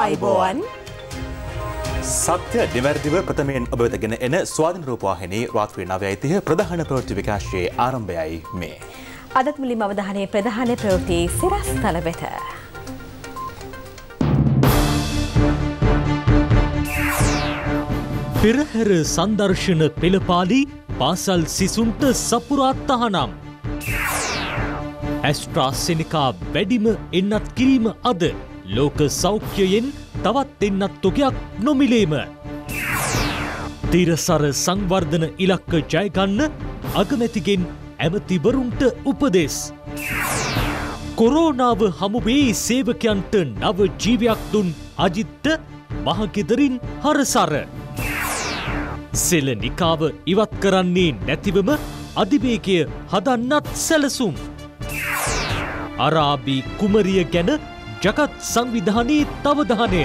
අයිබෝවන් සත්‍ය නිවැරදිව ප්‍රථමයෙන් ඔබවෙතගෙන එන ස්වාධන රූපවාහිනී රාත්‍රී නවයිතිහ ප්‍රධාන ප්‍රෘති විකාශයේ ආරම්භයයි මේ. අදත් මුලින් අවධානය ප්‍රධාන ප්‍රවෘති සිරස් තලබෙත. පෙරහැර සංදර්ශන පෙළපාලි පාසල් සිසුන්ට සපුරාත්තහනම්. ඇස්ට්‍රාස්සෙනිකා වැඩිම එන්නත් කිරීම අද ලෝක සෞඛ්‍යයෙන් තවත් එන්නත්තුකයක් නොමිලීම. තිරසර සංවර්ධන ඉලක්ක ජයගන්න අගමැතිගෙන් ඇමතිවරුන්ට උපදෙස්. කොරෝනාව හමුවේ සේවකයන්ට නව ජීවයක් දුන් අජිත්ත මහගෙදරින් හරසර. සෙලනිකාව ඉවත් කරන්නේ නැතිවම අධිවේකය හදන්නත් සැලසුම්. අරාබි කුමරිය ගැන ජගත් සංවිධානයේ තවධානය.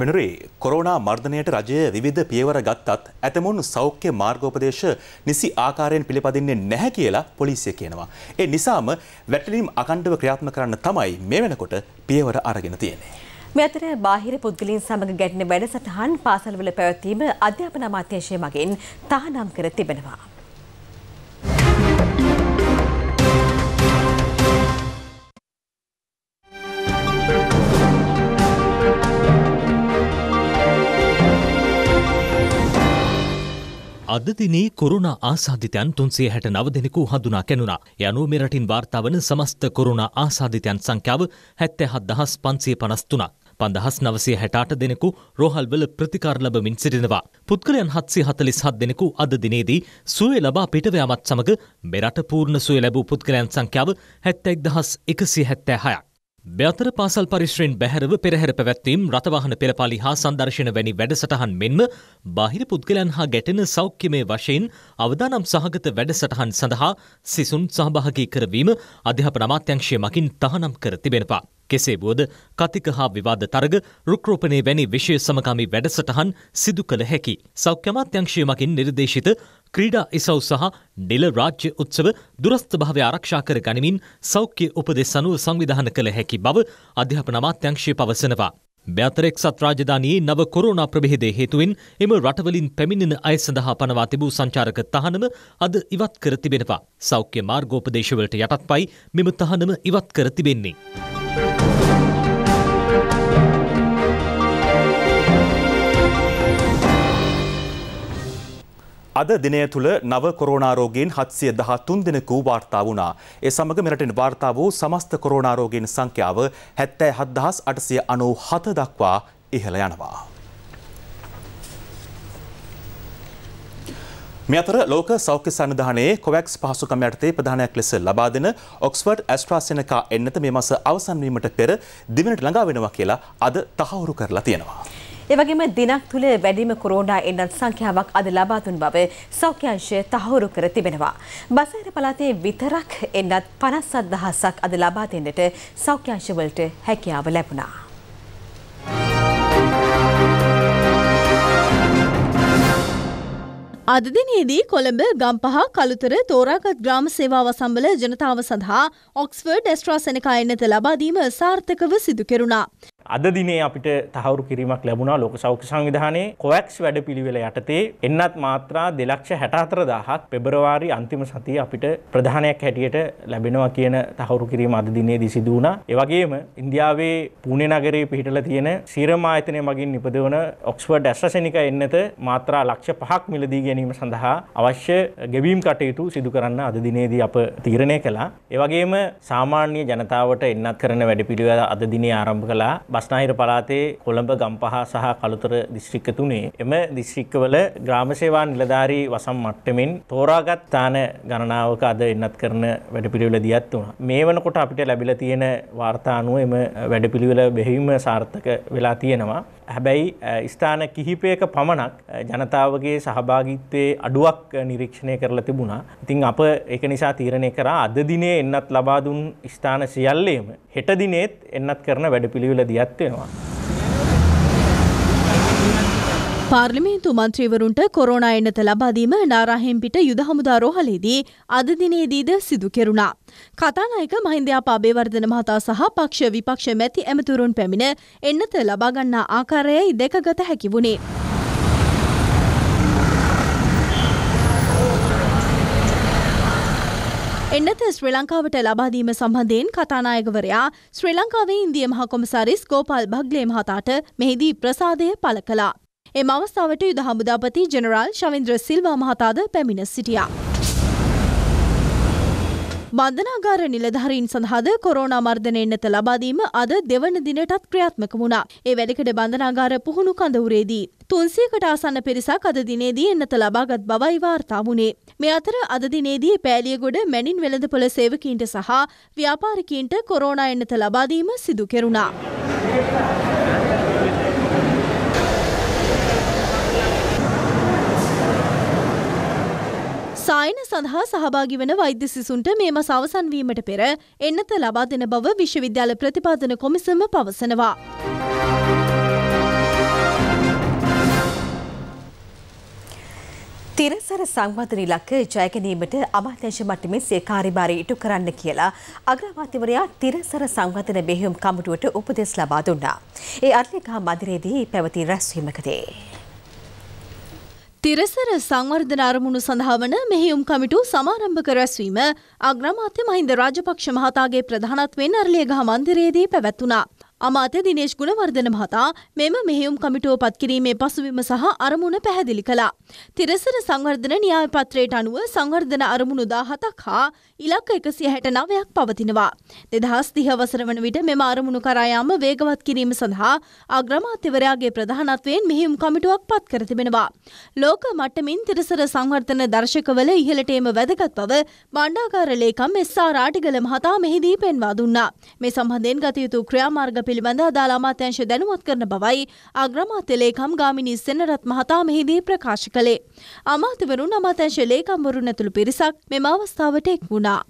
මෙනරේ කොරෝනා මර්ධනයට රජය විවිධ පියවර ගත්තත් ඇතමුන් සෞඛ්‍ය මාර්ගෝපදේශ නිසි ආකාරයෙන් පිළිපදින්නේ නැහැ කියලා පොලිසිය කියනවා. ඒ නිසාම වැටලීම් අකණ්ඩව ක්‍රියාත්ම කරන්න තමයි මේ වෙනකොට පියවර අරගෙන තියෙන්නේ. මේ අතර බාහිර පුද්ගලින් සමග ගැටෙන වැඩසටහන් පාසල්වල පැවැත්වීම අධ්‍යාපන අමාත්‍යංශය මගින් තහනම් කර තිබෙනවා. අද දිනේ කොරුණා ආසාධිතයන් තුන්සේ හැට නව දෙනෙකු හඳුනා කැනුණා. යනුව මෙරටින් වාර්තාවන සමස්ත කොරුණා ආසාධිතයන් සංඛ්‍යාව හැත්තැ හත් දහස් පන්සේ පනස්තුනක්. පන්දහස් නවසේ හැටාට දෙනෙකු රෝහල්වල ප්‍රතිකාර ලබමින් සිටිනවා. පුද්ගලයන් හත්සේ හතලිස් හත් දෙනෙකු අද දිනේදී සුවේ ලබා පිටවයාමත් සමඟ මෙරට පූර්ණ සුවේ ලැබූ පුද්ගලයන් සංඛ්‍යාව හැත්තැක් දහස් එකසි හැත්තෑ හයක්. බ්‍යතර පාසල් පරිශ්‍රයෙන් බැහැරව පෙරහැර පැවැත්වීම් රථවාහන පෙළපාලි හා සංදර්ශන වැනි වැඩසටහන් මෙන්ම බාහිර පුද්ගලයන් හා ගැටෙන සෞඛ්‍යමය වශයෙන් අවදානම් සහගත වැඩසටහන් සඳහා සිසුන් සහභාගී කරවීම අධ්‍යාපන අමාත්‍යංශය මකින් තහනම් කර තිබෙනවා. කෙසේ වුවද කතික හා විවාද තරග රුක්රෝපණය වැනි විශය සමකාමී වැඩසටහන් සිදු කළ හැකි. සෞඛ්‍යමාත්‍යංශය මකින් නිර්දේශිත ක්‍රීඩා ඉසව් සහ ඩෙල රාජ්‍ය උත්සව දුරස්ථභාවය ආරක්ෂා කර ගනිමින් සෞඛ්‍ය උපදෙස් අනුව සංවිධාන කළ හැකි බව අධ්‍යාපන අමාත්‍යංශය පවසනවා. බ්‍යතරෙක් සත් රාජධානයේ නව කොරෝනා ප්‍රභේදය හේතුවෙන් එම රටවලින් පැමිණෙන අය සඳහා පනවා තිබූ සංචාරක තහනම අද ඉවත් කර තිබෙනවා. සෞඛ්‍ය මාර්ගෝපදේශවලට යටත්පයි මෙම තහනම ඉවත් කර තිබෙන්නේ. අද දිනය තුළ නව කොරෝනාරෝගෙන් හත්සිය දහ තුන් දෙනෙකු වාර්තා වුණා. ඒ සමඟ මෙරටින් වාර්තා වූ සමස්ත කොරෝනාරෝගෙන් සංඛ්‍යාව හැත්තෑ හත්දහස් අටසය අනෝ හත දක්වා ඉහළ යනවා. මෙතර ලෝක සෞඛ්‍ය සනිධානයේ කොවැක්ස් පහසුකම යටතේ ප්‍රධානයක් ලෙස ලබා දෙන ඔක්ස්ෆර්ඩ් ඇස්ට්‍රාසෙනකා එන්නත මේ මස අවසන්වීමට පෙර දිවනට ළඟා වෙනවා කියලා අද තහවුරු කරලා තියෙනවා. එවගේම දිනක් තුළ වැඩිම කොරෝනා එන්නත් සංඛ්‍යාවක් අද ලබා දුන් බව සෞඛ්‍ය අංශය තහවුරු කර තිබෙනවා. බසහිර පළාතේ විතරක් එන්නත් 57000ක් අද ලබා දෙන්නට සෞඛ්‍ය අංශවලට හැකියාව ලැබුණා. අද දිනේදී කොළඹ ගම්පහ කළුතර තෝරාගත් ග්‍රාම සේවාව සම්බල ජනතාව සඳහා ඔක්ස්ෆර්ඩ් ඇස්ට්‍රාසෙනකා එන්නත ලබාදීම සාර්ථකව සිදු කෙරුණා. අද දිනේ අපිට තහවුරු කිරීමක් ලැබුණා ලෝක සෞඛ්‍ය සංවිධානයේ කොවැක්ස් වැඩපිළිවෙල යටතේ එන්නත් මාත්‍රා 2,64,000ක් පෙබරවාරි අන්තිම සතියේ අපිට ප්‍රධානයක් හැටියට ලැබෙනවා කියන තහවුරු කිරීම අද දිනේදී සිදු වුණා. ඒ වගේම ඉන්දියාවේ පුණේ නගරයේ පිහිටලා තියෙන සීරම ආයතනය මගින් නිපදවන ඔක්ස්ෆර්ඩ් ඇස්ට්‍රසෙනික එන්නත මාත්‍රා ලක්ෂ පහක් මිලදී ගැනීම සඳහා අවශ්‍ය ගෙවීම් කටයුතු සිදු කරන්න අද දිනේදී අප තීරණය කළා. ඒ වගේම සාමාන්‍ය ජනතාවට එන්නත් කරන වැඩපිළිවෙල අද දිනේ ආරම්භ කළා. බස්නාහිර පළාතේ කොළඹ ගම්පහ සහ කළුතර දිස්ත්‍රික්ක තුනේ එම දිස්ත්‍රික්කවල ග්‍රාම සේවා නිලධාරී වසම් මට්ටමින් තෝරාගත් තාන ගණනාවක අද එන්නත් කරන වැඩපිළිවෙල දියත් වුණා. මේ වනකොට අපිට ලැබිලා තියෙන වාර්තා අනුව එම වැඩපිළිවෙල බෙහෙවිම සාර්ථක වෙලා තියෙනවා. හැබැයි ස්ථාන කිහිපයක පමණක් ජනතාවගේ සහභාගිත්වයේ අඩුවක් නිරීක්ෂණය කරලා තිබුණා. ඉතින් අප ඒක නිසා තීරණය කරා අද දිනේ එන්නත් ලබා දුන් ස්ථාන සියල්ලේම හෙට දිනේත් එන්නත් කරන වැඩපිළිවෙල දියත් නැත්වෙනවා. පාර්ලිමේන්තු මන්ත්‍රීවරුන්ට කොරෝනා එන්නත ලබාදීම නාරාහෙම්පිට යුද හමුදා රෝහලේදී අද දිනේදීද සිදු කෙරුණා. කතානායක මහින්දයා පාබේවර්ධන මහතා සහ පක්ෂ විපක්ෂ මැති ඇමතුරුන් පැමිණ එන්නත ලබාගන්නා ආකාරයයි දෙකගත හැකි වුණේ. එන්නත ශ්‍රී ලංකාවට ලබාදීම සම්බන්ධයෙන් කතානායකවරයා ශ්‍රී ලංකාවේ ඉන්දිය මහකොමසාරිස් ගෝපල් භග්ලේ මහතාට මෙහිදී ප්‍රසාදය පළ කළා. එම අවස්ථාවට යුද හමුදාපති ජනරාල් ශවින්ද්‍ර සිල්වා මහතාද පැමිණ සිටියා. බන්ධනාගාර නිලධාරීන් සඳහාද කොරෝනා මර්ධනය එන්නත ලබාදීම අද දෙවන දිනටත් ක්‍රියාත්මක වුණා. ඒ වැඩකට බන්ධනාගාර පුහුණු කඳවුරේදී. තුන්සියකට ආසන්න පිරිසක් අද දිනේදී එන්නත ලබාගත් බවයි වාර්තා වුණේ. මේ අතර අද දිනේදී පෑලියගොඩ මැනින් වෙළඳපොළ සේවකීන්ට සහ ව්‍යාපාරිකීන්ට කොරෝනා එන්නත ලබාදීම සිදු කෙරුණා. ගායන සඳහා සහභාගි වන වෛද්‍ය සිසුන්ට මේ මස අවසන් වීමට පෙර එන්නත ලබා දෙන බව විශ්වවිද්‍යාල ප්‍රතිපාදන කොමිසම පවසනවා. තිරසර සංවර්ධන ඉලක්ක ජය ගැනීමට අමාත්‍යංශ මට්ටමේ සිය කාර්යභාරය ඉටු කරන්න කියලා අග්‍රාමාත්‍යවරයා තිරසර සංවර්ධන මෙහෙයුම් කමිටුවට උපදෙස් ලබා දුන්නා. ඒ අත්ලේකා මන්දිරයේදී පැවති රැස්වීමකදී තිරසර සංවර්ධන අරමුණු සඳහා වන මෙහෙයුම් කමිටු සමාරම්භක රැස්වීම අග්‍රමාත්‍ය මහින්ද රාජපක්ෂ මහතාගේ ප්‍රධානත්වයෙන් අරලියගහ මන්දිරයේදී පැවැත්වුණා. අමාත්‍ය දිනේශ් ගුණවර්ධන මහතා මෙම මෙහෙයුම් කමිටුව පත්කිරීමේ පසුබිම සහ අරමුණ පැහැදිලි කළා. තිරසර සංවර්ධන න්‍යාය පත්‍රයට අනුව සංවර්ධන අරමුණු 17ක් හා ඉලක්ක 169ක් පවතිනවා. 2030 වසර වන විට මෙම අරමුණු කරා යාම වේගවත් කිරීම සඳහා අග්‍රාමාත්‍යවරයාගේ ප්‍රධානත්වයෙන් මෙහෙයුම් කමිටුවක් පත් කර තිබෙනවා. ලෝක මට්ටමින් තිරසර සංවර්ධන දර්ශකවල ඉහළට එම වැදගත් බව බණ්ඩාගාර ලේකම් එස්.ආර්. ආටිගල මහතා මෙහිදී පෙන්වා දුන්නා. මේ සම්බන්ධයෙන් ගත යුතු ක්‍රියාමාර්ග පිළිබඳ අදාළ අමාත්‍යංශ දැනුවත් කරන බවයි අග්‍රාමාත්‍ය ලේකම් ගාමිණී සෙනරත් මහතා මෙහිදී ප්‍රකාශ කළේ. අමාත්‍යවරුන් අමාත්‍යංශ ලේකම්වරුන් ඇතුළු පිරිසක් මෙම අවස්ථාවට එක් වුණා.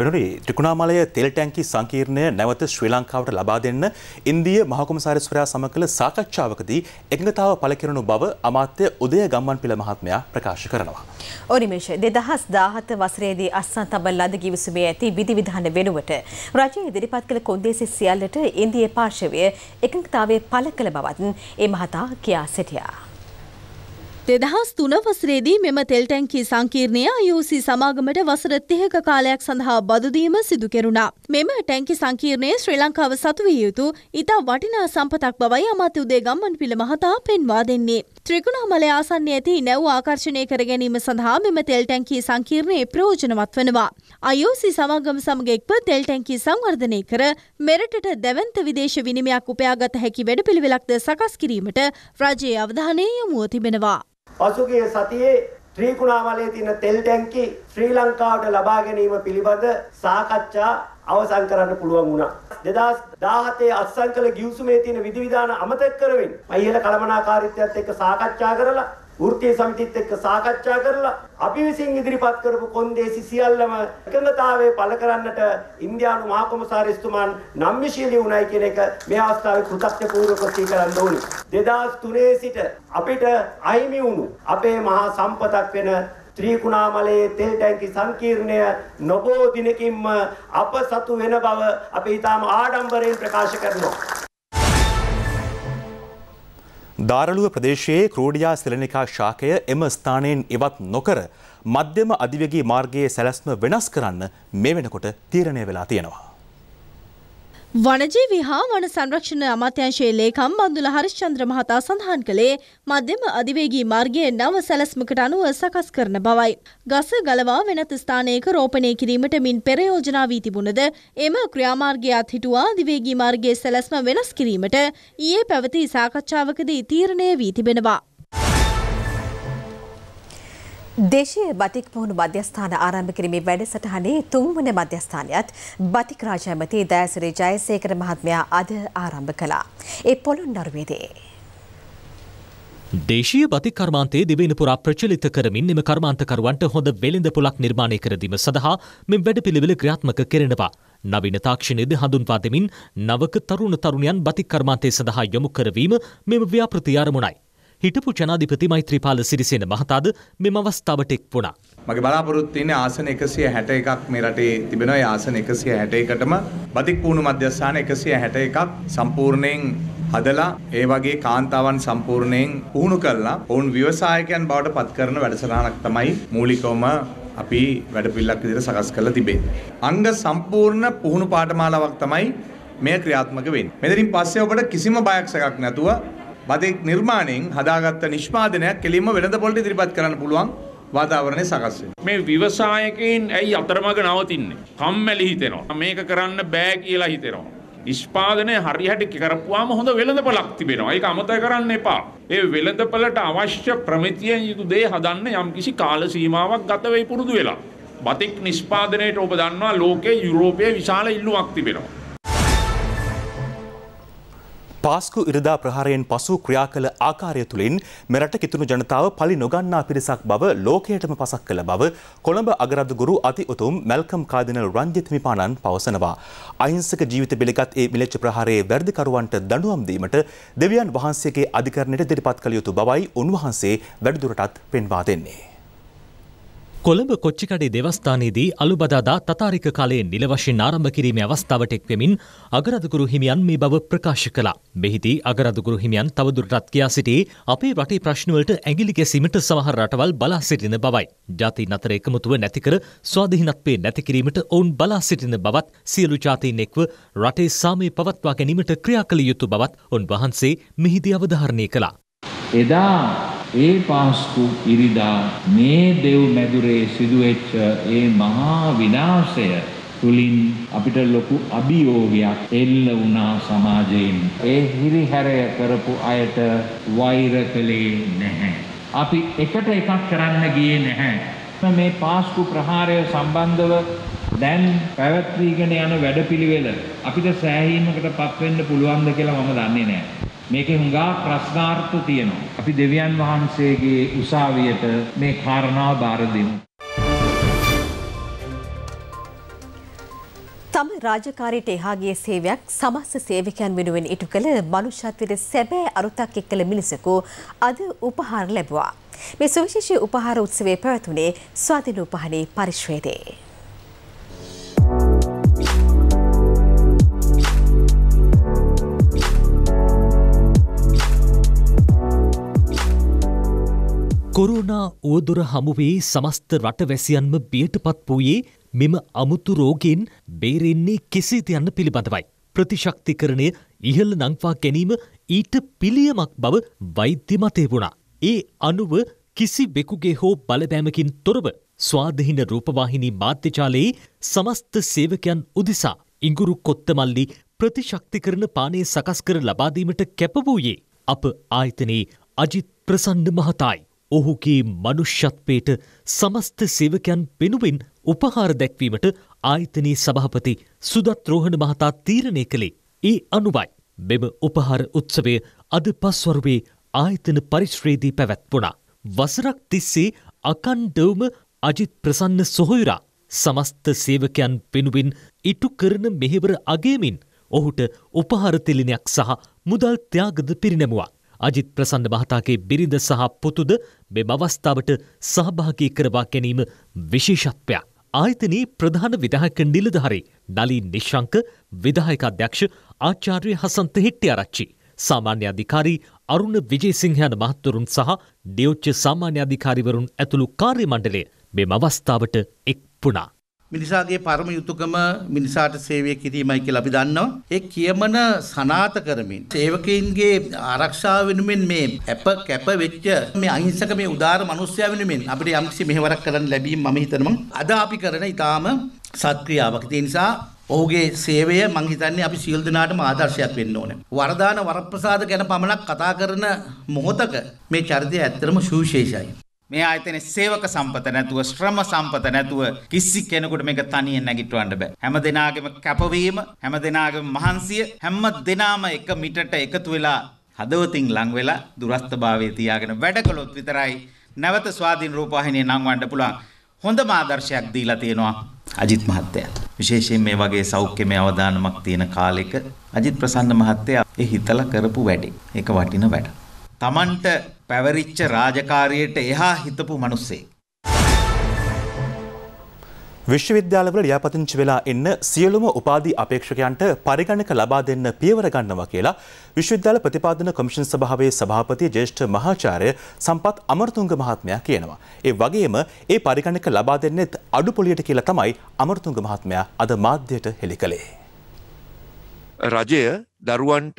වෙනුරි ත්‍රිකුණාමලය තෙල් ටැංකි සංකීර්ණය නැවත ශ්‍රී ලංකාවට ලබා දෙන්න ඉන්දිය මහකොමසාරිස්වරයා සම කළ සාකච්ඡාවකදී එකඟතාව පළ කෙරණු බව අමාත්‍ය උදය ගම්මන් පිළ මහත්මයා ප්‍රකාශ කරනවා. ඕනිමේෂ දෙදහස් දාහත වසරේදී අස්සන් තබල් ලද කිවිසුමේ ඇති විධිවිධාන වෙනුවට රජය ඉදිරිපත් කළ කොන්දේසි සියල්ලට ඉන්දිය පාර්ශවය එකඟතාවේ පළ කළ බවත් ඒ මහතා කියා සිටියා. දෙදහස් තුන වසරේදී මෙම තෙල්ටැන්කි සංකීර්ණය අයෝසි සමාගමට වසර තිහක කාලයක් සඳහා බදුදීම සිදු කෙරුණා. මෙම ටැන්කි සංකීර්ණය ශ්‍රී ලංකාව සතු විය යුතු ඉතා වටිනා සම්පතක් බවයි අමාත්‍ය උදේ ගම්මන් පිළ මහතා පෙන්වා දෙන්නේ. ත්‍රිකුණාමලය ආසන්නයේ ඇති නැව් ආකර්ෂණය කර ගැනීම සඳහා මෙම තෙල්ටැන්කි සංකීර්ණයේ ප්‍රයෝජනවත් වනවා. අයෝසි සමාගම සමග එක්ව තෙල්ටැන්කි සංවර්ධනය කර මෙරටට දැවන්ත විදේශ විනිමයක් උපයාගත හැකි වැඩපිළිවෙලක්ද සකස් කිරීමට රජයේ අවධානය යොමුව තිබෙනවා. පසුගිය සතියේ ත්‍රිකුණාමලයේ තියෙන තෙල් ටැංකි ශ්‍රී ලංකාවට ලබා ගැනීම පිළිබඳ සාකච්ඡා අවසන් කරන්න පුළුවන් වුණා. 2017 අත්සන් කළ ගිවිසුමේ තියෙන විධිවිධාන අමතක කරමින් පයිහෙල කළමනාකාරීත්වයත් එක්ක සාකච්ඡා කරලා වෘත්තීය සමිතිත් එක්ක සාකච්ඡා කරලා අපි විසින් ඉදිරිපත් කරපු කොන්දේසි සියල්ලම එකඟතාවයේ පළ කරන්නට ඉන්දියානු මහා කොමසාරිස්තුමන් නම්මිශීලී වුණයි කියන එක මේ අවස්ථාවේ කෘතඥ පූර්වක සීකරන්න ඕනේ 2003 සිට අපිට අහිමි වුණු අපේ මහා සම්පතක් වෙන ත්‍රිකුණාමලයේ තෙල් ටැංකි සංකීර්ණය නොබෝ දිනකින්ම අප සතු වෙන බව අපි ඊටාම ආඩම්බරයෙන් ප්‍රකාශ කරනවා දාරළුව ප්‍රදේශයේ ක්‍රෝඩියා සෙලනිකා ශාකය එම ස්ථානයෙන් ඉවත් නොකර මධ්‍යම අධිවේගී මාර්ගයේ සැලැස්ම වෙනස් කරන්න මේ වෙනකොට තීරණය වෙලා තියෙනවා. වනජීවි හා වන සංරක්ෂණ අමාත්‍යංශයේ ලේකම් බන්දුල හරිශ්චන්ද්‍ර මහතා සඳහන් කළේ මධ්‍යම අධිවේගී මාර්ගයේ නව සැලැස්මකට අනුව සකස් කරන බවයි. ගස ගලවා වෙනත් ස්ථානයක රෝපණය කිරීමට මින් පෙර යෝජනා වී තිබුණද එම ක්‍රියාමාර්ගය අත්හිටුවා අධිවේගී මාර්ගයේ සැලැස්ම වෙනස් කිරීමට ඊයේ පැවති සාකච්ඡාවකදී තීරණය වී තිබෙනවා. දේශීය බටික් පුහුණු මධ්‍යස්ථාන ආරම්භ කිරීමේ වැඩසටහනේ තුන්වන මධ්‍යස්ථානයත් බටික් රාජ්‍යමති දයසිරි ජයසේකර මහත්මයා අද ආරම්භ කළා. ඒ පොළොන්නරුවේදී. දේශීය බතික් කර්මාන්තයේ දිවයින පුරා ප්‍රචලිත කරමින් එම කර්මාන්තකරුවන්ට හොඳ වෙළඳ පොලක් නිර්මාණය කර දීම සඳහා මෙම වැඩපිළිවෙල ක්‍රියාත්මක කෙරෙනවා. නවීන තාක්ෂණයද හඳුන්වා දෙමින් නවක තරුණ තරුණයන් බතික් කර්මාන්තය සඳහා යොමු කරවීම මෙම ව්‍යාපෘතිය අරමුණයි. හිටපු ජනාධිපති මෛත්‍රීපාල සිරිසේන මහතාද මෙම අවස්ථාවට එක් වුණා. මගේ බලාපොරොත්තු ඉන්නේ ආසන 161ක් මේ රටේ තිබෙනවා. ඒ ආසන 161ටම බතික් පුහුණු මධ්‍යස්ථාන 161ක් සම්පූර්ණයෙන් හදලා ඒ වගේ කාන්තාවන් සම්පූර්ණයෙන් පුහුණු කරලා ඔවුන් ව්‍යවසායකයන් බවට පත් කරන වැඩසටහනක් තමයි මූලිකවම අපි වැඩපිළිවෙලක් විදිහට සකස් කරලා තිබේ. අංග සම්පූර්ණ පුහුණු පාඨමාලාවක් තමයි මෙය ක්‍රියාත්මක වෙන්නේ. මෙතනින් පස්සේ ඔබට කිසිම බයක් සැකක් නැතුව මතෙක් නිර්මාණයෙන් හදාගත්ත නිෂ්පාදනයක් කෙලින්ම වෙළඳ පොළට ඉදිරිපත් කරන්න පුළුවන් වාතාවරණය සකස් මේ විවසායකයින් ඇයි අතරමඟ නවතින්නේ? කම්මැලි හිතෙනවා. මේක කරන්න බෑ කියලා හිතෙනවා. නිෂ්පාදනය හරියට කරපුවාම හොඳ වෙළඳපලක් තිබෙනවා. ඒක අමතක කරන්න එපා. ඒ වෙළඳපලට අවශ්‍ය ප්‍රමිතියෙන් යුතු දේ හදන්න යම්කිසි කාල සීමාවක් ගත වෙයි පුරුදු වෙලා. බතික් නිෂ්පාදනයේට ඔබ දන්නවා ලෝකයේ යුරෝපයේ විශාල ඉල්ලුමක් තිබෙනවා. පාස්කු ඉරිදා ප්‍රහාරයෙන් පසු ක්‍රියා කළ ආකාරය තුළින් මෙරට කිතුුණු ජනතාව පලි නොගන්නා පිරිසක් බව ලෝකයටම පසක් කළ බව කොළඹ අගරදගුරු අති උතුම් මැල්කම් කාදිනල් රංජිත්මිපාණන් පවසනවා. අහිංසක ජීවිත පිළිගත් ඒ මිලච්ච ප්‍රහාරයේ වැරදිකරුවන්ට දඩුවම්දීමට දෙවියන් වහන්සේගේ අධිකරණයට දෙරිපත් කළ යුතු බවයි උන්වහන්සේ වැඩදුරටත් පෙන්වා දෙන්නේ. කොළඹ කොච්චිකඩේ දෙවස්ථානයේදී අලුබදාදා තතාරික කාලයේ නිල වශයෙන් ආරම්භ කිරීමේ අවස්ථාවට එක්වෙමින් අගරදුගුරු හිමියන් මේ බව ප්‍රකාශ කළා. මෙහිදී අගරදුගුරු හිමියන් තවදුරටත් කියා සිටී අපේ රටේ ප්‍රශ්න වලට ඇඟිලි ගැසීමට සමහර රටවල් බලා සිටින බවයි. ජාතීන් අතර එකමුතුව නැති කර ස්වාධීනත්වයේ නැති කිරීමට ඔවුන් බලා සිටින බවත් සියලු ජාතීන් එක්ව රටේ සාමය පවත්වා ගැනීමට ක්‍රියා කළ යුතු බවත් ඔවුන් වහන්සේ මෙහිදී අවධාරණය කළා. එදා ඒ පාස්කු ඉරිදා මේ දෙව් මැදුරේ සිදුවෙච්ච ඒ මහා විනාශය තුලින් අපිට ලොකු අභියෝගයක් එල්ල වුණා සමාජයෙන්. ඒ හිරිහැරය කරපු අයට වෛර කළේ නැහැ. අපි එකට එකක් කරන්න ගියේ නැහැ. මේ පාස්කු ප්‍රහාරය සම්බන්ධව දැන් පැවැත්වීගෙන යන වැඩපිළිවෙල අපිට සෑහීමකට පත්වෙන්න පුළුවන්ද කියලා මම දන්නේ නැහැ. මේකේ හුඟා ප්‍රශ්නාර්ථ තියෙනවා. අපි දෙවියන් වහන්සේගේ උසාවියට මේ කාරණාව බාර දෙමු. තම රාජකාරීට එහාගේ සේවයක් සමස්ස සේවකයන් වෙනුවෙන් ඉටු කළ මනුෂ්‍යත්වයට සැබෑ අරුතක් එක් කළ මිනිසකු අද උපහාර ලැබවා. මේ සුවිශේෂී උපහාර උත්සවේ පැවැතුනේ ස්වාධින උපහනේ පරිශ්වයේදේ. කොරෝනා වුවදුර හමුවේ සමස්ත රටවැසියන්ම බියට පත් වූයේ මෙම අමුතු රෝගෙන් බේරෙන්නේ කෙසේද යන්න පිළිබඳවයි. ප්‍රතිශක්තිකරණය ඉහළ නංවා ගැනීම ඊට පිළියමක් බව වෛද්‍ය මතේ වුණා. ඒ අනුව කිසි වෙකුගේ හෝ බලපෑමකින් තොරව ස්වාධහින රූපවාහිනී මාධ්‍යජාලයේ සමස්ත සේවකයන් උදිසා ඉංගුරු කොත්තමල්ලි ප්‍රතිශක්තිකරන පානය සකස් කර ලබාදීමට කැපවූයේ අප ආයතනයේ අජිත් ප්‍රසන්න මහතායි. ඔහුගේ මනුෂ්‍යත්වයට සමස්ත සේවකයන් පෙනුවෙන් උපහාර දැක්වීමට ආයතනයේ සභහපති සුදත් රෝහණ මහතා තීරණය කළේ ඒ අනුවයි. මෙම උපහාර උත්සවය අද පස්වරුවේ ආයතන පරිශ්්‍රේදී පැවැත්වුණා. වසරක් තිස්සේ අකන්්ඩවම අජිත් ප්‍රසන්න සොහොයුරා සමස්ත සේවකයන් පෙනුවෙන් ඉටු කරන මෙහෙවර අගේමින් ඔහුට උපහාරතිලිනයක් සහ මුදල් ත්‍යාගද පිරිනැමුවා. අජිත් ප්‍රසන්න මහතාගේ බිරිඳ සහ පුතුද මෙම අවස්ථාවට සහභාගී කරවා ගැනීම විශේෂත්වයක්. ආයතනයේ ප්‍රධාන විධායක නිලධාරී නලින් නිශංක විධායක අධ්‍යක්ෂ ආචාර්ය හසන්ත හෙට්ටිආරච්චි සාමාන්‍ය අධිකාරී අරුණ විජේසිංහයන මහත්වරුන් සහ නියෝච්‍ය සාමාන්‍ය අධිකාරිවරුන් ඇතුළු කාර්ය මණ්ඩලය මෙම අවස්ථාවට එක් වුණා. මිනිසාගේ පරම යුතුයකම මිනිසාට සේවය කිරීමයි කියලා අපි දන්නවා. ඒ කියමන සනාත කරමින් සේවකයින්ගේ ආරක්ෂාව වෙනුවෙන් මේ අප කැප වෙච්ච මේ අහිංසක මේ උදාාර මිනිස්යා වෙනුවෙන් අපිට යම්කිසි මෙහෙවරක් කරන්න ලැබීම මම හිතනවා. අද අපි කරන ඊටාම සත්ක්‍රියාවක්. ඒ නිසා ඔහුගේ සේවය මං හිතන්නේ අපි සියලු දෙනාටම ආදර්ශයක් වෙන්න ඕනේ. වරදාන වරප්‍රසාද ගැන පමණක් කතා කරන මොහොතක මේ චරිතය ඇත්තටම සුවිශේෂයි. මේ ආයතනේ සේවක සම්පත නැතුව ශ්‍රම සම්පත නැතුව කිසි කෙනෙකුට මේක තනියෙන් නැගිටවන්න බෑ. හැම දිනාගෙම කැපවීම, හැම දිනාගෙම මහන්සිය, හැම දිනාම එක මිටට එකතු වෙලා හදවතින් ලං වෙලා දුරස්තභාවයේ තියාගෙන වැඩ කළොත් විතරයි නැවත ස්වාධීන රූපවාහිනිය නංවන්න පුළුවන්. හොඳම ආදර්ශයක් දීලා තියෙනවා අජිත් මහත්තයා. විශේෂයෙන් මේ වගේ සෞඛ්‍යමය අවදානමක් තියෙන කාලෙක අජිත් ප්‍රසන්න මහත්තයා ඒ හිතලා කරපු වැඩේ. ඒක වටින වැඩක්. Tamanට පැවරිච්ච රාජකාරියට එහා හිතපු මිනිස්සේ. විශ්වවිද්‍යාලවල ලියාපදිංචි වෙලා ඉන්න සියලුම උපාධි අපේක්ෂකයන්ට පරිගණක ලබා දෙන්න පියවර ගන්නවා කියලා විශ්වවිද්‍යාල ප්‍රතිපාදන කොමිෂන් සභාවේ සභාපති ජේෂ්ඨ මහාචාර්ය සම්පත් අමරතුංග මහත්මයා කියනවා. ඒ වගේම ඒ පරිගණක ලබා දෙන්නෙත් අඩු පොලියට කියලා තමයි අමරතුංග මහත්මයා අද මාධ්‍යයට හෙළි කළේ. රජය දරුවන්ට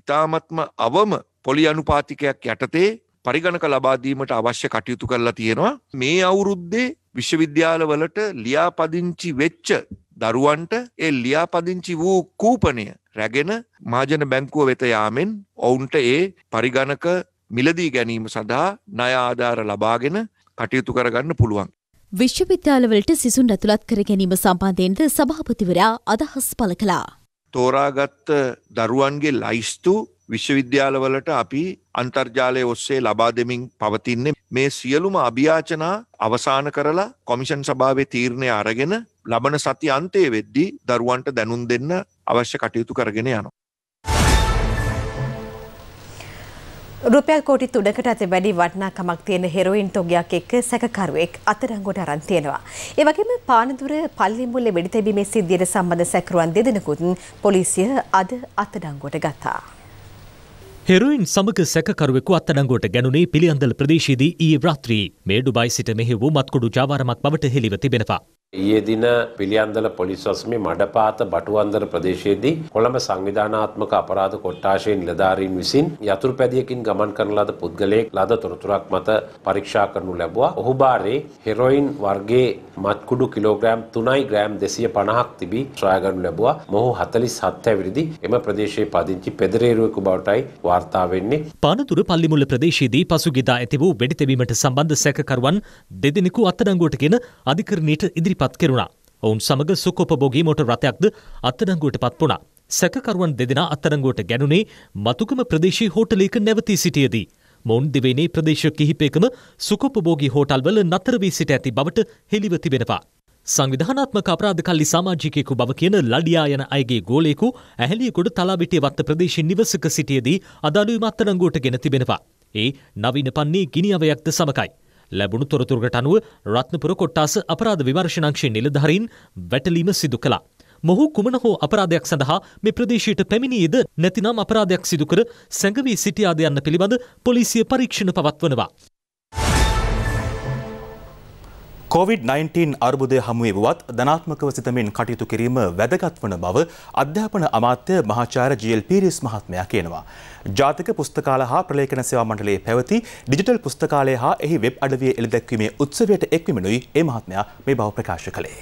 ඉතාමත්ම අවම පොලි අනුපාතිකයක් යටතේ පරිගණක ලබාදීමට අවශ්‍ය කටයුතු කරලා තියෙනවා මේ අවුරුද්දේ විශ්වවිද්‍යාලවලට ලියාපදිංචි වෙච්ච දරුවන්ට ඒ ලියාපදිංචි වූ කූපනය රැගෙන මාජන බැංකුව වෙත යාමෙන් ඔවුන්ට ඒ පරිගණක මිලදී ගැනීම සඳහා ණය ආධාර ලබාගෙන කටයුතු කරගන්න පුළුවන්. විශ්වවිද්‍යාලවලට සිසුන් ඇතුළත් කර ගැනීම සම්බන්ධයෙන්ද සභාපතිවරයා අදහස් පළ කළා. තෝරාගත්ත දරුවන්ගේ ලයිස්තු විශ්වවිද්‍යාලවලට අපි අන්තර්ජාලය ඔස්සේ ලබා දෙමින් පවතින්නේ මේ සියලුම අභියාචනා අවසාන කරලා කොමිෂන් සභාවේ තීරණය අරගෙන ලබන සති අන්තයේ වෙද්දී දරුවන්ට දැනුම් දෙන්න අවශ්‍ය කටයුතු කරගෙන යනවා. රුපියල් කෝටි තුනකට අත වැඩි වටිනාකමක් තියෙන හෙරොයින් තොගයක් එක්ක සැකකරුවෙක් අත්අඩංගුවට අරන් තියෙනවා. ඒ වගේම පානදුර පල්ලි මුල්ලේ වෙඩි තැබීමේ සිද්ධියට සම්බන්ධ සැකරුවන් දෙදෙනෙකුත් පොලිසිය අද අත්අඩංගුවට ගත්තා. හෙරුයින් සමග සැකරුවෙකු අත්තඩංගුවට ගැනුණේ පිළියන්දල ප්‍රදේශයේදී ඊයේ රාත්‍රී මේ ඩුබයි සිට මෙහෙ වූ මත්කුඩු ජාවාරමක් බවට හෙළිව තිබෙනවා. ඊයේ දින පිළියන්දල පොලිස් වසමේ මඩපාත බටුවන්දර ප්‍රදේශයේදී කොළඹ සංවිධානාත්මක අපරාධ කොට්ටාශයේ නිලධාරීන් විසින් යතුරු පැදියකින් ගමන් කරන ලද පුද්ගලයෙක් ලද තොරතුරක් මත පරීක්ෂා කරනු ලැබුවා. ඔහු බාරේ හෙරොයින් වර්ගයේ මත්කුඩු කිලෝග්‍රෑම් 3යි ග්‍රෑම් 250ක් තිබී ශ්‍රාය ගන්නු ලැබුවා. මොහු 47 ඇවිරිදි එම ප්‍රදේශයේ පදිංචි පෙදරේරුවෙකු බවටයි වාර්තා වෙන්නේ. පානතුරු පල්ලිමුල්ල ප්‍රදේශයේදී පසුගියදා ඇති වූ වෙඩි තැබීමට සම්බන්ධ සැකකරුවන් දෙදෙනෙකු අත්අඩංගුවට ගෙන අධිකරණයට ඉදිරි ඉදිරිපත් කෙරුණා. ඔවුන් සමඟ සුකොපබෝගී මෝට රථයක්ද අත්තරංගුවට පත් වුණා. සැකකරුවන් දෙදෙන අත්තරංගුවට ගැනුනේ මතුකම ප්‍රදේශී හෝටලයක නැවතී සිටියදී. මොවුන් දෙවේනේ ප්‍රදේශ කිහිපයකම සුකොපබෝගී හෝටල්වල නතර වී සිට ඇති බවට හෙළිව තිබෙනවා. සංවිධානාත්මක අපරාධ කල්ලි සමාජිකයෙකු බව කියන ලඩියා යන අයගේ ගෝලයෙකු ඇහැලියකොඩ තලාබිටිය වත්ත ප්‍රදේශ නිවසක සිටියදී අදාළුවම අත්තරංගුවට ගෙන තිබෙනවා. ඒ නවීන පන්නේ ගිනිියාවයක්ද සමකයි. ලැබුණු තොරතුරකට අනුව රත්නපුර කොට්ටාස අපරාධ විමර්ශනංශයේ නිලධාරීන් වැටලීම සිදු කළා. මොහු කුමන හෝ අපරාධයක් සඳහා මේ ප්‍රදේශයට පැමිණියේද නැතිනම් අපරාධයක් සිදුකර සැඟවී සිටියාද යන්න පිළිබඳ පොලිසිය පරීක්ෂණ පවත්වනවා. COVID-19 අර්බුදය හමුවේවත් ධනාත්මකව සිතමින් කටයුතු කිරීම වැදගත් වන බව අධ්‍යාපන අමාත්‍ය මහාචාර්ය ජීල් පීරිස් මහත්මයා කියනවා. ජාතික පුස්තකාල හා ප්‍රලේඛන සේවා මණ්ඩලයේ පැවති ඩිජිටල් පුස්තකාලය හා එහි වෙබ් අඩවිය එළිදැක්වීමේ උත්සවයට එක්වීමනුයි ඒ මහත්මයා මේ බව ප්‍රකාශ කළේ.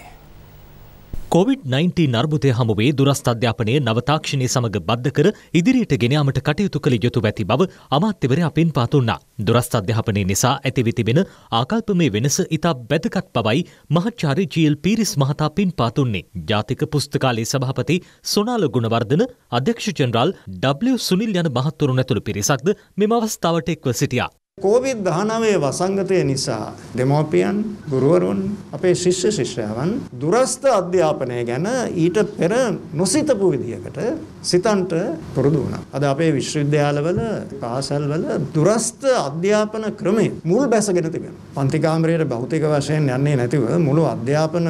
කොවිD-19 අර්බුදය හමුවේ දුරස්ථ අධ්‍යාපනය නවතාක්ෂණය සමඟ බද්ධ කර ඉදිරියට ගෙනයාමට කටයුතු කළ යුතු ඇති බව අමාත්‍යවරයා පෙන්වා දුන්නා. දුරස්ථ අධ්‍යාපනය නිසා ඇතිව තිබෙන ආකල්පමය වෙනස ඉතා වැදගත් බවයි මහාචාර්ය ජී.එල්. පීරිස් මහතා පෙන්වා දුන්නේ. ජාතික පුස්තකාලයේ සභාපති සොනාල ගුණවර්ධන, අධ්‍යක්ෂ ජෙනරාල් ඩබ්ලිව් සුනිල් යන මහත්වරුන් ඇතුළු පිරිසක්ද මෙම අවස්ථාවට එක්ව සිටියා. කෝවිඩ් 19 වසංගතය නිසා දෙමෝපියන් ගුරුවරුන් අපේ ශිෂ්‍ය ශිෂ්‍යාවන් දුරස්ත අධ්‍යාපනය ගැන ඊට පෙර නොසිතපු විදිහකට සිතන්ට පුරුදු වුණා. අද අපේ විශ්වවිද්‍යාලවල පාසල්වල දුරස්ත අධ්‍යාපන ක්‍රමය මුල් බැසගෙන තිබෙනවා. පන්ති කාමරයේ භෞතික වශයෙන් යන්නේ නැතිව මුළු අධ්‍යාපන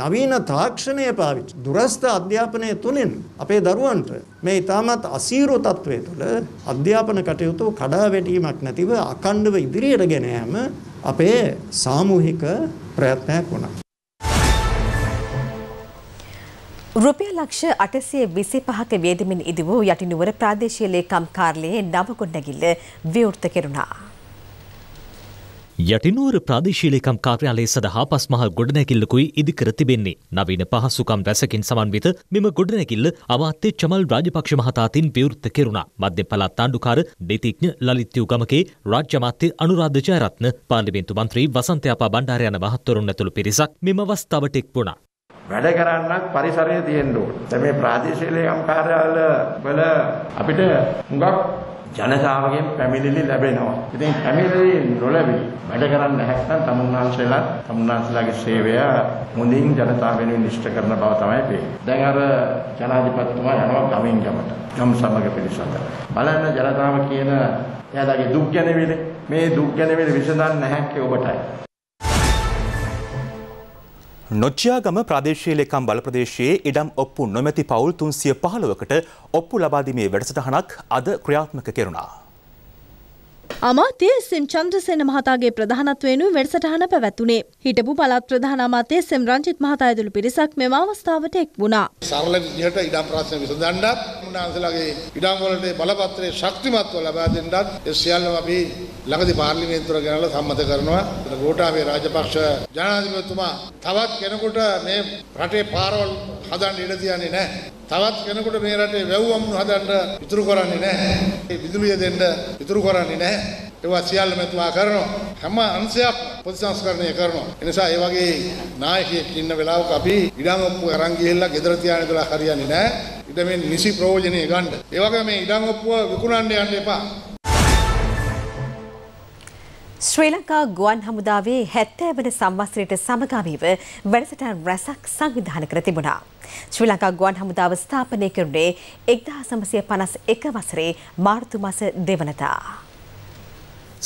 නවීන තාක්ෂණය පාවිච්චි දුරස්ථ අධ්‍යාපනය තුළින් අපේ දරුවන්ට මේ ඊටමත් අසීරු තත්වයේ තුළ අධ්‍යාපන කටයුතු කඩා වැටීමක් නැතිව අකණ්ඩව ඉදිරියට ගෙන යාම අපේ සාමූහික ප්‍රයත්නයක් වුණා. රුපියල් ලක්ෂ 825ක වේදමින් ඉදි වූ යටිනුවර ප්‍රාදේශීය ලේකම් කාර්යාලයේ නව ගොඩනැගිල්ල විවෘත කෙරුණා. යටිනුවර ප්‍රාදේශීලකම් කාර්යාලය සඳහා පස්මහල් ගොඩනැකිල්ලකුයි ඉදිකර තිබෙන්නේ. නවීන පහසුකම් රැසකින් සමන්විත මෙම ගොඩනැකිල්ල අමාත්‍ය චමල් රාජපක්ෂ මහතාතින් විවෘත කෙරුණා. මධ්‍ය පළාත් ආණ්ඩුකාර දෙතිඥ ලලිත්‍යු ගමකේ රාජ්‍ය අමාත්‍ය අනුරාධ ජයරත්න පාර්ලිමේන්තු මන්ත්‍රී වසන්තයාපා බණ්ඩාර යන මහත්වරුන් ඇතුළු පිරිසක් මෙම අවස්ථාවට එක්වුණා. වැඩ කරන්නත් පරිසරය තියෙන්න ඕන. දැන් මේ ප්‍රාදේශීය ලේකම් කාර්යාල වල අපිට හුඟක් ජනතාවගෙන් පැමිණිලි ලැබෙනවා. ඉතින් පැමිණිලි නොලැබී වැඩ කරන්න නැත්නම් තමුන්වහන්සේලා තමුන්වහන්සේලාගේ සේවය මුලින් ජනතාව වෙනුවෙන් ඉෂ්ට කරන බව තමයි පේන්නේ. දැන් අර ජනාධිපතිතුමා යනවා ගමින් ගමට. ගම් සමග පිළිසඳර. බලන්න ජනතාව කියන එයාලගේ දුක් ගැන මේ දුක් ගැන විසඳන්න නැහැ ඔබටයි. නොච්චයාගම ප්‍රදේශය ලෙකම් බල ප්‍රදේශයේ ඉඩම් ඔප්පු නොමැති පවුල් තුන්සිය පහළොවකට ඔප්පු ලබාදීමේ වැඩසටහනක් අද ක්‍රියාත්මක කෙරුණා. අමාත්‍ය සෙම් චන්ද්‍රසේන මහතාගේ ප්‍රධානත්වයෙන් වැඩසටහන පැවැතුණේ. හිටපු පළාත් ප්‍රධාන අමාත්‍ය සෙම් රංජිත් මහතා ඇතුළු පිරිසක් මෙම අවස්ථාවට එක් වුණා. සරල විදිහට ඉඩම් ප්‍රශ්න විසඳන්නත් උන්වහන්සේලාගේ ඉඩම් වලට බලපත්‍රයේ ශක්තිමත්ව ලබා දෙන්නත් ඒ සියල්ලම අපි ළඟදී පාර්ලිමේන්තුවට ගෙනල්ලා සම්මත කරනවා. ගෝඨාභය රාජපක්ෂ ජනාධිපතිතුමා තවත් කෙනෙකුට මේ රටේ පාරවල් හදන්න ඉඩ තියන්නේ නැහැ. තවත් කෙනෙකුට මේ රටේ වැව්වම්නු හදන්න ඉතුරු කරන්නේ නැහැ. ඒ විදුලිය දෙන්න ඉතුරු කරන්නේ නැහැ. ඒවා සියල්ලම එතුමා කරනවා. හැම අංශයක් ප්‍රතිසංස්කරණය කරනවා. ඒ නිසා ඒ වගේ නායකයෙක් ඉන්න වෙලාවක අපි ඉඩම් ඔප්පු අරන් ගිහිල්ලා ගෙදර තියාගෙන ඉඳලා හරියන්නේ නැහැ. ඉඩමෙන් නිසි ප්‍රයෝජනෙ ගන්න. ඒ වගේ මේ ඉඩම් ඔප්පුව විකුණන්න යන්න එපා. ශ්‍රී ලංකා ගුවන් හමුදාවේ හැත්තෑ වන සම්වස්ත්‍රයට සමගාමීව වැඩසටන් රැසක් සංවිධාන කර තිබුණා. ශ්‍රී ලංකා ගුවන් හමුදාව ස්ථාපනය කරුණේ එක්දා සමසය පනස් එක වසරේ මාර්තු මස දෙවනතා.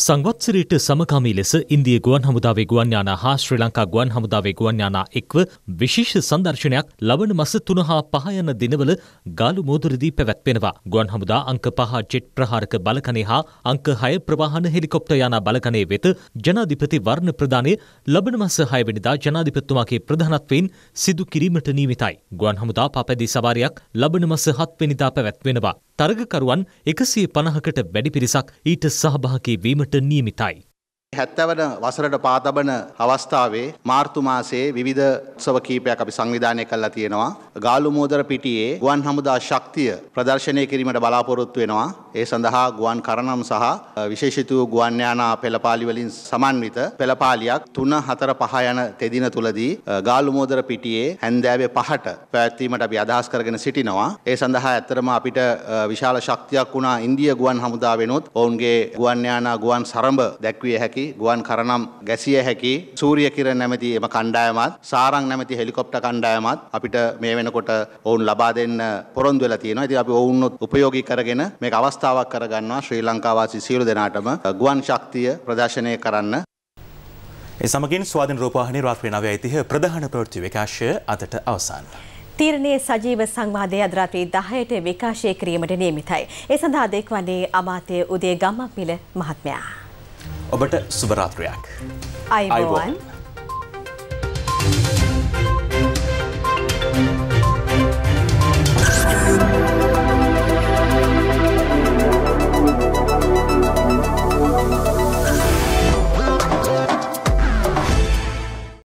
සංවත්සරයට සමකාමී ලෙස ඉන්දිය ගුවන් හමුදාවේ ගුවන් යානා හා ශ්‍රී ලංකා ගුවන් හමුදාවේ ගුවන් යානා එක්ව විශේෂ සංදර්ශනයක් ලබන මස 3 හා 5 යන දිනවල ගාලු මෝදුරදී පැවැත්වෙනවා. ගුවන් හමුදා අංක 5 ජෙට් ප්‍රහාරක බලකණේ හා අංක 6 ප්‍රවාහන හෙලිකොප්ටර් යානා බලකණේ වෙත ජනාධිපති වර්ණ ප්‍රදානය ලබන මස 6 වෙනිදා ජනාධිපතිතුමාගේ ප්‍රධානත්වයෙන් සිදු කිරීමට නියමිතයි. ගුවන් හමුදා පාපැදි සවාරියක් ලබන මස 7 වෙනිදා පැවැත්වෙනවා. තරගකරුවන් එකසිය පණහකට වැඩි පිරිසක් ඊට සහභාගී වීමට නියමිතයි. හැත්තවන වසරට පාතබන අවස්ථාවේ මාර්තු මාසයේ විවිධ උත්සව කීපයක් අපි සංවිධානය කළා තියෙනවා. ගාලු මෝදර පිටියේ ගුවන් හමුදා ශක්තිය ප්‍රදර්ශනය කිරීමට බලාපොරොත්තු වෙනවා. ඒ සඳහා ගුවන් කරණම් සහ විශේෂිත වූ ගුවන් යානා පෙළපාලි වලින් සමන්විත පෙළපාලියක් 3 4 5 යන තෙදින තුලදී ගාලු මෝදර පිටියේ හැන්දෑවේ 5ට පැවැත්වීමට අපි අදහස් කරගෙන සිටිනවා. ඒ සඳහා ඇත්තරම අපිට විශාල ශක්තියක් වුණා ඉන්දිය ගුවන් හමුදා වෙනුත් ඔවුන්ගේ ගුවන් යානා ගුවන් සරඹ දැක්විය හැකි හැකි ගුවන් කරනම් ගැසිය හැකි සූරිය කිරණ නැමැති එම කණ්ඩායමත් සාරං නැමැති හෙලිකොප්ටර් කණ්ඩායමත් අපිට මේ වෙනකොට ඔවුන් ලබා දෙන්න පොරොන්දු වෙලා තියෙනවා. ඉතින් අපි ඔවුන්වත් උපයෝගී කරගෙන මේක අවස්ථාවක් කරගන්නවා ශ්‍රී ලංකාවාසී සියලු දෙනාටම ගුවන් ශක්තිය ප්‍රදර්ශනය කරන්න. ඒ සමගින් ස්වාධීන රූපවාහිනී රාත්‍රී 9:30 ප්‍රධාන ප්‍රවෘත්ති විකාශය අදට අවසන්. තීරණයේ සජීව සංවාදය අද රාත්‍රී 10ට විකාශය කිරීමට නියමිතයි. ඒ සඳහා දෙක්වන්නේ අමාත්‍ය උදේ ගම්මපිල මහත්මයා. ඔබට සුභරාත්‍රයක් අයිබෝන්.